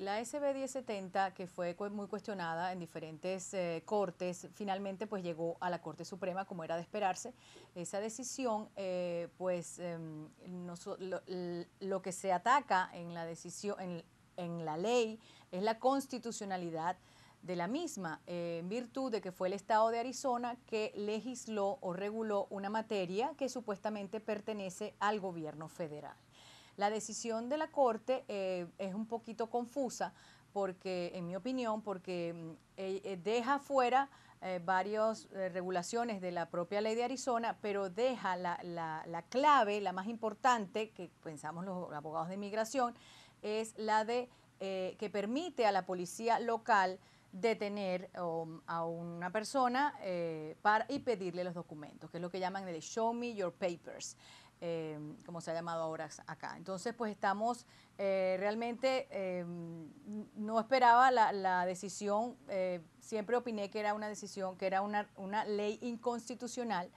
La SB 1070, que fue muy cuestionada en diferentes eh, cortes, finalmente pues llegó a la Corte Suprema, como era de esperarse. Esa decisión, eh, pues em, lo, que se ataca en la decisión, en, en, la ley, es la constitucionalidad de la misma, eh, en virtud de que fue el Estado de Arizona que legisló o reguló una materia que supuestamente pertenece al gobierno federal. La decisión de la Corte eh, es un poquito confusa porque, en mi opinión, porque mm, e, eh, deja fuera eh, varias regulaciones de la propia ley de Arizona, pero deja la, la, clave, la más importante, que pensamos los abogados de inmigración, es la de que permite a la policía local detener um, a una persona para, y pedirle los documentos, que es lo que llaman el show me your papers. Em, como se ha llamado ahora acá. Entonces, pues estamos eh, realmente, em, no esperaba la, la decisión, eh, siempre opiné que era una decisión, que era una, una ley inconstitucional,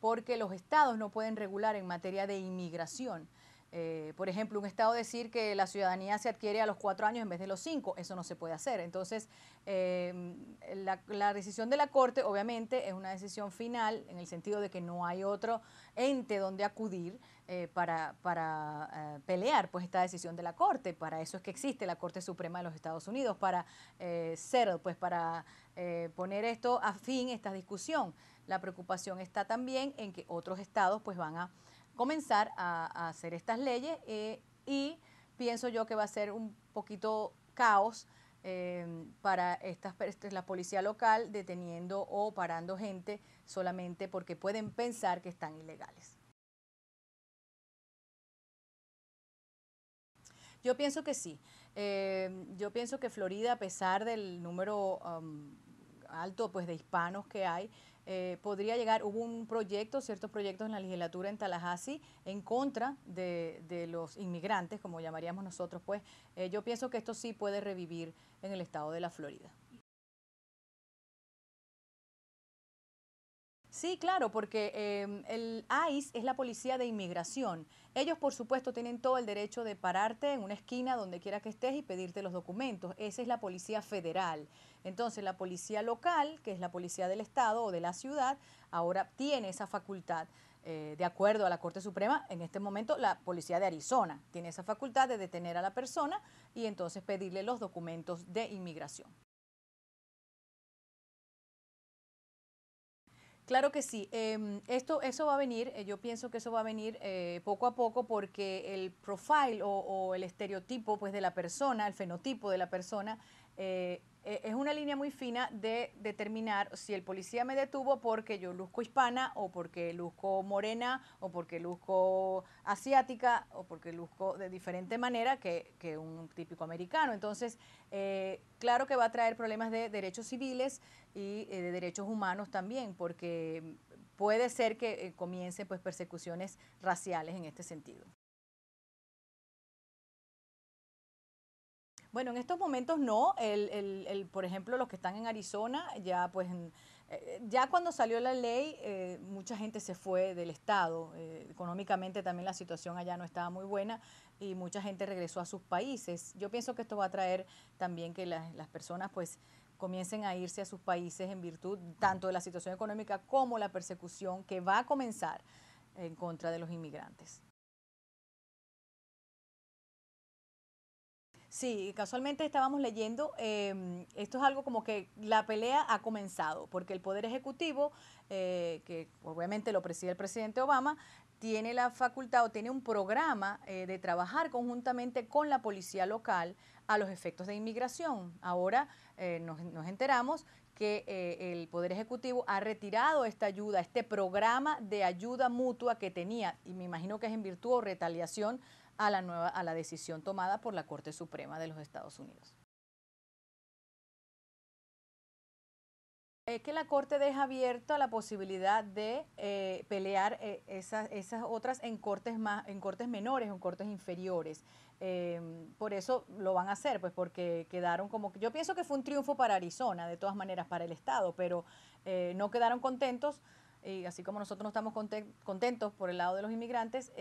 porque los estados no pueden regular en materia de inmigración. Eh, por ejemplo, un Estado decir que la ciudadanía se adquiere a los cuatro años en vez de los cinco, eso no se puede hacer. Entonces, em, la, decisión de la Corte, obviamente, es una decisión final en el sentido de que no hay otro ente donde acudir eh, para, para eh, pelear pues esta decisión de la Corte. Para eso es que existe la Corte Suprema de los Estados Unidos, para ser, pues para poner esto a fin, esta discusión. La preocupación está también en que otros estados pues van a comenzar a, hacer estas leyes eh, y pienso yo que va a ser un poquito caos eh, para este, la policía local deteniendo o parando gente solamente porque pueden pensar que están ilegales. Yo pienso que sí. Eh, yo pienso que Florida, a pesar del número um, alto pues, de hispanos que hay, eh, podría llegar, hubo un proyecto, ciertos proyectos en la legislatura en Tallahassee en contra de, de los inmigrantes, como llamaríamos nosotros, pues eh, yo pienso que esto sí puede revivir en el estado de la Florida. Sí, claro, porque em, el ICE es la policía de inmigración. Ellos, por supuesto, tienen todo el derecho de pararte en una esquina donde quiera que estés y pedirte los documentos. Esa es la policía federal. Entonces, la policía local, que es la policía del estado o de la ciudad, ahora tiene esa facultad. Eh, de acuerdo a la Corte Suprema, en este momento la policía de Arizona tiene esa facultad de detener a la persona y entonces pedirle los documentos de inmigración. Claro que sí. Em, esto, eso va a venir, eh, yo pienso que eso va a venir eh, poco a poco porque el profile o, o, el estereotipo pues, de la persona, el fenotipo de la persona, eh, eh, es una línea muy fina de determinar si el policía me detuvo porque yo luzco hispana o porque luzco morena o porque luzco asiática o porque luzco de diferente manera que, un típico americano. Entonces, eh, claro que va a traer problemas de derechos civiles y eh, de derechos humanos también, porque puede ser que comience pues, persecuciones raciales en este sentido. Bueno, en estos momentos no. El, el, el, por ejemplo, los que están en Arizona, ya pues eh, ya cuando salió la ley, eh, mucha gente se fue del estado. Eh, económicamente también la situación allá no estaba muy buena y mucha gente regresó a sus países. Yo pienso que esto va a traer también que las, las personas pues comiencen a irse a sus países en virtud tanto de la situación económica como la persecución que va a comenzar en contra de los inmigrantes. Sí, casualmente estábamos leyendo, em, esto es algo como que la pelea ha comenzado, porque el Poder Ejecutivo, eh, que obviamente lo preside el presidente Obama, tiene la facultad o tiene un programa eh, de trabajar conjuntamente con la policía local a los efectos de inmigración. Ahora eh, nos, nos, enteramos que eh, el Poder Ejecutivo ha retirado esta ayuda, este programa de ayuda mutua que tenía, y me imagino que es en virtud o retaliación a la, nueva, a la decisión tomada por la Corte Suprema de los Estados Unidos. es que la Corte deja abierta la posibilidad de eh, pelear eh, esas, otras en cortes, más, en cortes menores o en cortes inferiores. Em, por eso lo van a hacer, pues porque quedaron como... que. Yo pienso que fue un triunfo para Arizona, de todas maneras, para el Estado, pero eh, no quedaron contentos. Y así como nosotros no estamos contentos por el lado de los inmigrantes,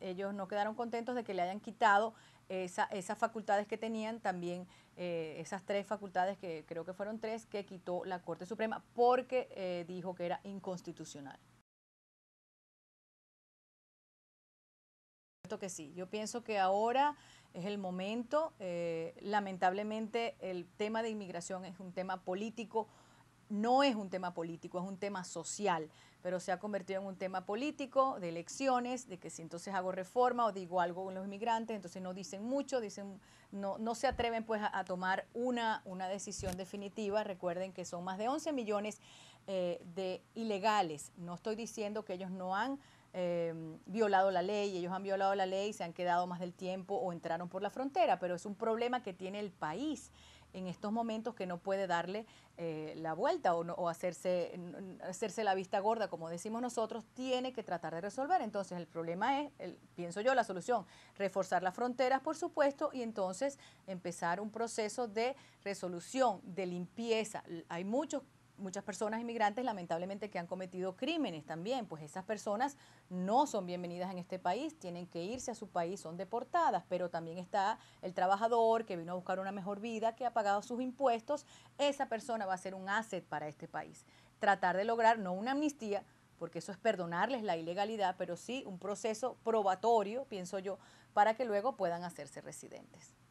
ellos no quedaron contentos de que le hayan quitado esas facultades que tenían también, eh, esas tres facultades que creo que fueron tres, que quitó la Corte Suprema porque eh, dijo que era inconstitucional. que sí, yo pienso que ahora es el momento. Eh, lamentablemente el tema de inmigración es un tema político, no es un tema político, es un tema social pero se ha convertido en un tema político, de elecciones, de que si entonces hago reforma o digo algo con los inmigrantes, entonces no dicen mucho, dicen no, no se atreven pues a, tomar una, decisión definitiva. Recuerden que son más de 11 millones eh, de ilegales. No estoy diciendo que ellos no han em, violado la ley, ellos han violado la ley, se han quedado más del tiempo o entraron por la frontera, pero es un problema que tiene el país en estos momentos que no puede darle eh, la vuelta o, o hacerse, hacerse, la vista gorda, como decimos nosotros, tiene que tratar de resolver. Entonces el problema es, pienso yo, la solución, reforzar las fronteras, por supuesto, y entonces empezar un proceso de resolución, de limpieza. Hay muchos muchas personas inmigrantes lamentablemente que han cometido crímenes también, pues esas personas no son bienvenidas en este país, tienen que irse a su país, son deportadas, pero también está el trabajador que vino a buscar una mejor vida, que ha pagado sus impuestos, esa persona va a ser un asset para este país. Tratar de lograr no una amnistía, porque eso es perdonarles la ilegalidad, pero sí un proceso probatorio, pienso yo, para que luego puedan hacerse residentes.